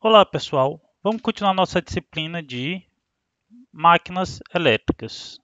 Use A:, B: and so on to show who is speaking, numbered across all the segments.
A: Olá pessoal, vamos continuar nossa disciplina de máquinas elétricas.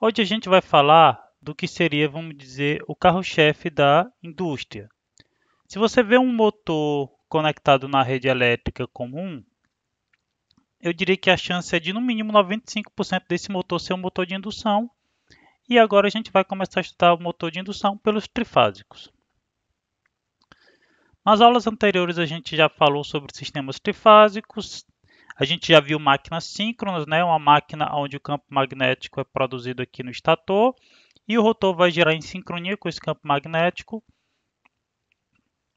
A: Hoje a gente vai falar do que seria, vamos dizer, o carro-chefe da indústria. Se você vê um motor conectado na rede elétrica comum, eu diria que a chance é de no mínimo 95% desse motor ser um motor de indução. E agora a gente vai começar a estudar o motor de indução pelos trifásicos. Nas aulas anteriores a gente já falou sobre sistemas trifásicos, a gente já viu máquinas síncronas, né? uma máquina onde o campo magnético é produzido aqui no estator e o rotor vai girar em sincronia com esse campo magnético.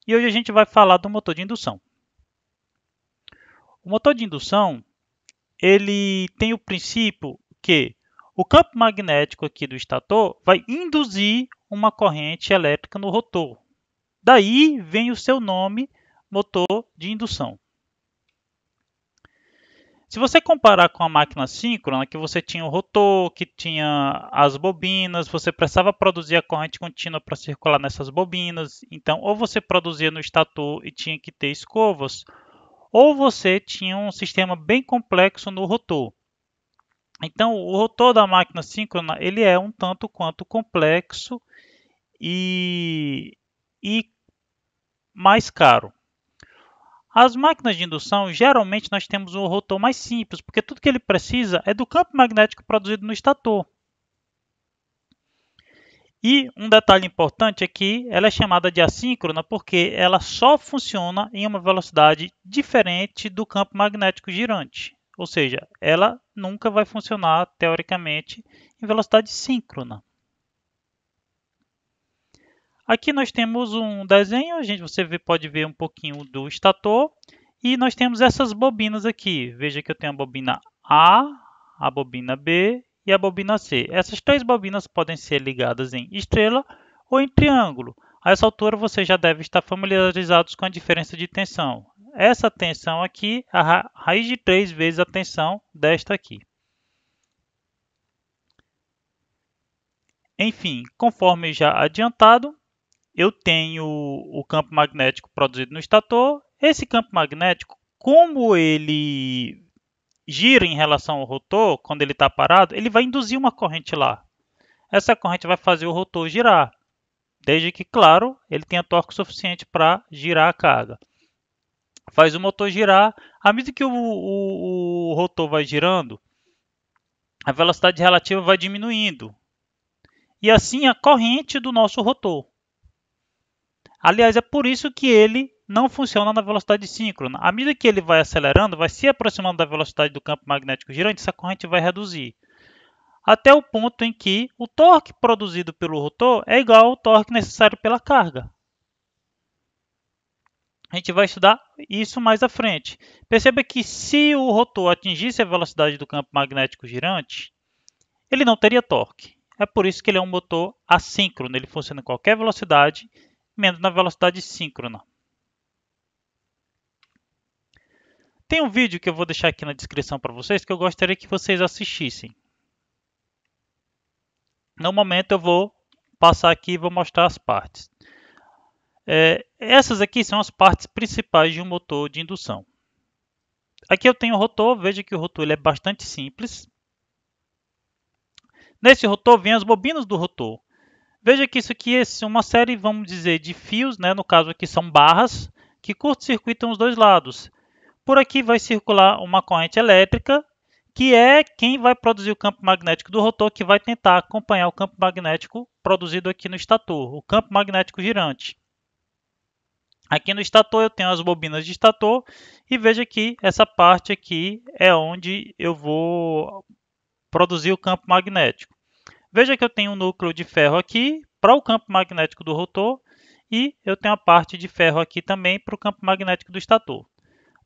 A: E hoje a gente vai falar do motor de indução. O motor de indução ele tem o princípio que o campo magnético aqui do estator vai induzir uma corrente elétrica no rotor. Daí vem o seu nome, motor de indução. Se você comparar com a máquina síncrona, que você tinha o rotor, que tinha as bobinas, você precisava produzir a corrente contínua para circular nessas bobinas. Então, ou você produzia no estator e tinha que ter escovas, ou você tinha um sistema bem complexo no rotor. Então, o rotor da máquina síncrona ele é um tanto quanto complexo e, e mais caro. As máquinas de indução, geralmente nós temos um rotor mais simples, porque tudo que ele precisa é do campo magnético produzido no estator. E um detalhe importante é que ela é chamada de assíncrona porque ela só funciona em uma velocidade diferente do campo magnético girante. Ou seja, ela nunca vai funcionar, teoricamente, em velocidade síncrona. Aqui nós temos um desenho, a gente você vê, pode ver um pouquinho do estator e nós temos essas bobinas aqui. Veja que eu tenho a bobina A, a bobina B e a bobina C. Essas três bobinas podem ser ligadas em estrela ou em triângulo. A essa altura você já deve estar familiarizados com a diferença de tensão. Essa tensão aqui é a ra raiz de 3 vezes a tensão desta aqui. Enfim, conforme já adiantado, eu tenho o campo magnético produzido no estator. Esse campo magnético, como ele gira em relação ao rotor, quando ele está parado, ele vai induzir uma corrente lá. Essa corrente vai fazer o rotor girar, desde que, claro, ele tenha torque suficiente para girar a carga. Faz o motor girar. À medida que o, o, o rotor vai girando, a velocidade relativa vai diminuindo. E assim a corrente do nosso rotor. Aliás, é por isso que ele não funciona na velocidade síncrona. À medida que ele vai acelerando, vai se aproximando da velocidade do campo magnético girante, essa corrente vai reduzir. Até o ponto em que o torque produzido pelo rotor é igual ao torque necessário pela carga. A gente vai estudar isso mais à frente. Perceba que se o rotor atingisse a velocidade do campo magnético girante, ele não teria torque. É por isso que ele é um motor assíncrono, ele funciona em qualquer velocidade menos na velocidade síncrona. Tem um vídeo que eu vou deixar aqui na descrição para vocês que eu gostaria que vocês assistissem. No momento eu vou passar aqui e vou mostrar as partes. É, essas aqui são as partes principais de um motor de indução. Aqui eu tenho o rotor, veja que o rotor ele é bastante simples. Nesse rotor vem as bobinas do rotor. Veja que isso aqui é assim, uma série, vamos dizer, de fios, né? no caso aqui são barras, que curto-circuitam os dois lados. Por aqui vai circular uma corrente elétrica, que é quem vai produzir o campo magnético do rotor, que vai tentar acompanhar o campo magnético produzido aqui no estator, o campo magnético girante. Aqui no estator eu tenho as bobinas de estator e veja que essa parte aqui é onde eu vou produzir o campo magnético. Veja que eu tenho um núcleo de ferro aqui para o campo magnético do rotor e eu tenho a parte de ferro aqui também para o campo magnético do estator.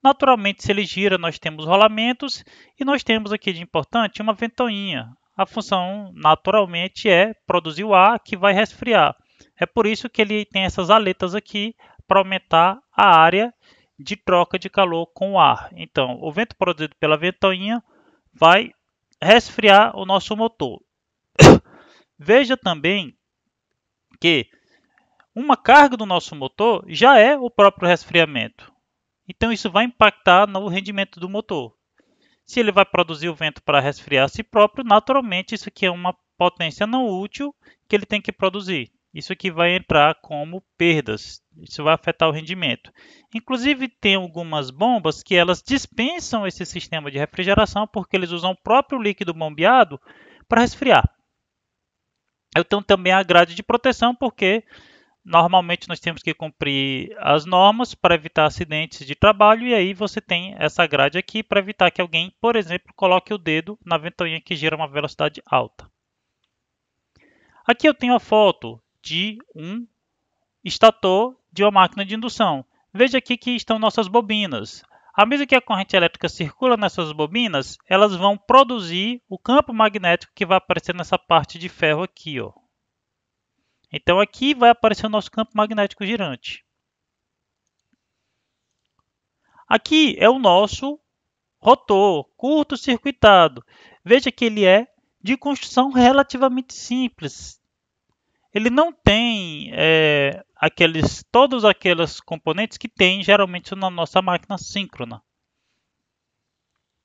A: Naturalmente, se ele gira, nós temos rolamentos e nós temos aqui de importante uma ventoinha. A função, naturalmente, é produzir o ar que vai resfriar. É por isso que ele tem essas aletas aqui para aumentar a área de troca de calor com o ar. Então, o vento produzido pela ventoinha vai resfriar o nosso motor. Veja também que uma carga do nosso motor já é o próprio resfriamento. Então isso vai impactar no rendimento do motor. Se ele vai produzir o vento para resfriar a si próprio, naturalmente isso aqui é uma potência não útil que ele tem que produzir. Isso aqui vai entrar como perdas. Isso vai afetar o rendimento. Inclusive tem algumas bombas que elas dispensam esse sistema de refrigeração porque eles usam o próprio líquido bombeado para resfriar. Eu tenho também a grade de proteção, porque normalmente nós temos que cumprir as normas para evitar acidentes de trabalho, e aí você tem essa grade aqui para evitar que alguém, por exemplo, coloque o dedo na ventoinha que gera uma velocidade alta. Aqui eu tenho a foto de um estator de uma máquina de indução. Veja aqui que estão nossas bobinas. À medida que a corrente elétrica circula nessas bobinas, elas vão produzir o campo magnético que vai aparecer nessa parte de ferro aqui. Ó. Então aqui vai aparecer o nosso campo magnético girante. Aqui é o nosso rotor curto-circuitado. Veja que ele é de construção relativamente simples. Ele não tem é, aqueles, todos aqueles componentes que tem geralmente na nossa máquina síncrona.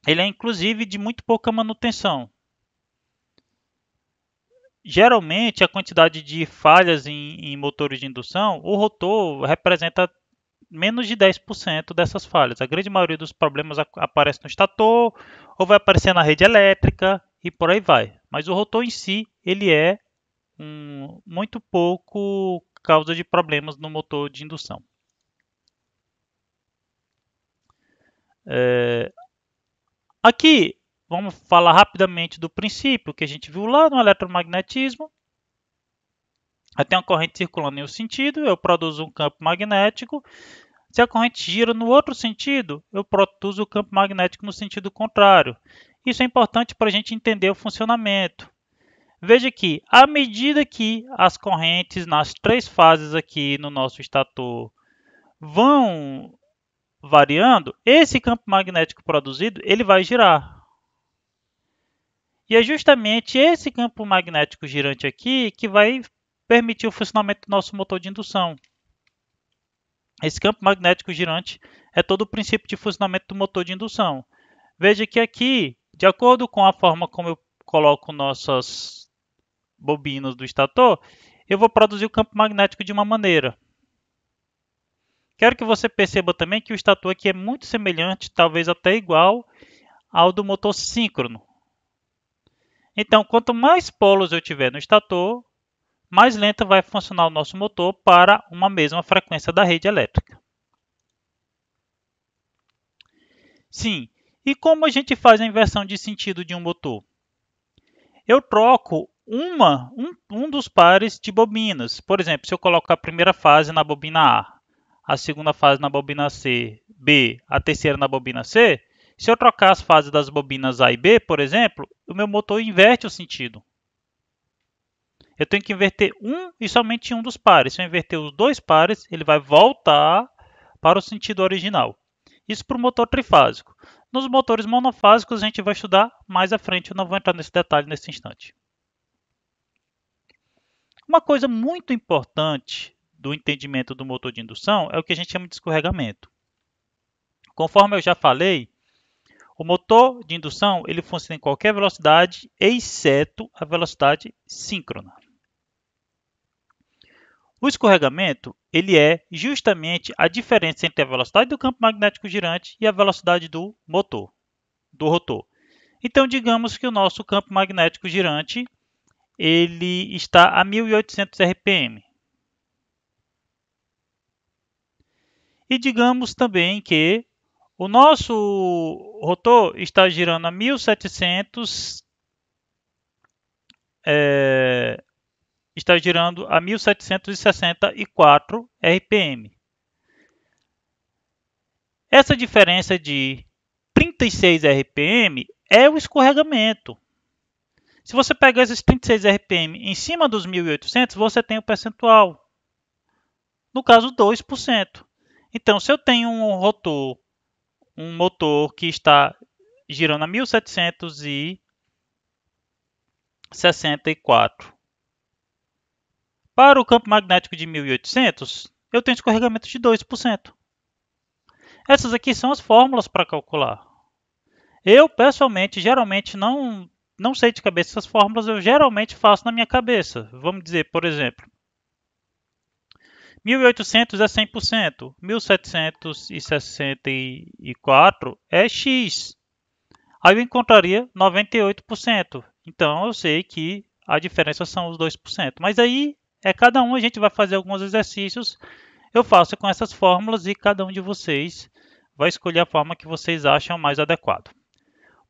A: Ele é inclusive de muito pouca manutenção. Geralmente, a quantidade de falhas em, em motores de indução, o rotor representa menos de 10% dessas falhas. A grande maioria dos problemas aparece no estator ou vai aparecer na rede elétrica e por aí vai. Mas o rotor em si, ele é um, muito pouco causa de problemas no motor de indução. É... Aqui, vamos falar rapidamente do princípio que a gente viu lá no eletromagnetismo. Eu tenho uma corrente circulando em um sentido, eu produzo um campo magnético. Se a corrente gira no outro sentido, eu produzo o campo magnético no sentido contrário. Isso é importante para a gente entender o funcionamento. Veja que à medida que as correntes nas três fases aqui no nosso estator vão variando, esse campo magnético produzido ele vai girar. E é justamente esse campo magnético girante aqui que vai permitir o funcionamento do nosso motor de indução. Esse campo magnético girante é todo o princípio de funcionamento do motor de indução. Veja que aqui, de acordo com a forma como eu coloco nossas bobinas do estator, eu vou produzir o campo magnético de uma maneira. Quero que você perceba também que o estator aqui é muito semelhante, talvez até igual, ao do motor síncrono. Então, quanto mais polos eu tiver no estator, mais lenta vai funcionar o nosso motor para uma mesma frequência da rede elétrica. Sim, e como a gente faz a inversão de sentido de um motor? Eu troco uma, um, um dos pares de bobinas. Por exemplo, se eu colocar a primeira fase na bobina A, a segunda fase na bobina C, B, a terceira na bobina C, se eu trocar as fases das bobinas A e B, por exemplo, o meu motor inverte o sentido. Eu tenho que inverter um e somente um dos pares. Se eu inverter os dois pares, ele vai voltar para o sentido original. Isso para o motor trifásico. Nos motores monofásicos, a gente vai estudar mais à frente. Eu não vou entrar nesse detalhe nesse instante. Uma coisa muito importante do entendimento do motor de indução é o que a gente chama de escorregamento. Conforme eu já falei, o motor de indução ele funciona em qualquer velocidade, exceto a velocidade síncrona. O escorregamento ele é justamente a diferença entre a velocidade do campo magnético girante e a velocidade do motor, do rotor. Então, digamos que o nosso campo magnético girante ele está a 1800 RPM. E digamos também que o nosso rotor está girando a 1700 é, está girando a 1764 RPM. Essa diferença de 36 RPM é o escorregamento. Se você pegar esses 36 RPM em cima dos 1800, você tem o percentual. No caso, 2%. Então, se eu tenho um rotor, um motor que está girando a 1764 para o campo magnético de 1800, eu tenho escorregamento de 2%. Essas aqui são as fórmulas para calcular. Eu, pessoalmente, geralmente não não sei de cabeça essas fórmulas, eu geralmente faço na minha cabeça. Vamos dizer, por exemplo, 1800 é 100%, 1764 é X. Aí eu encontraria 98%. Então eu sei que a diferença são os 2%. Mas aí é cada um, a gente vai fazer alguns exercícios. Eu faço com essas fórmulas e cada um de vocês vai escolher a forma que vocês acham mais adequada.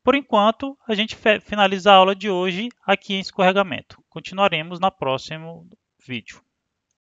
A: Por enquanto, a gente finaliza a aula de hoje aqui em escorregamento. Continuaremos no próximo vídeo.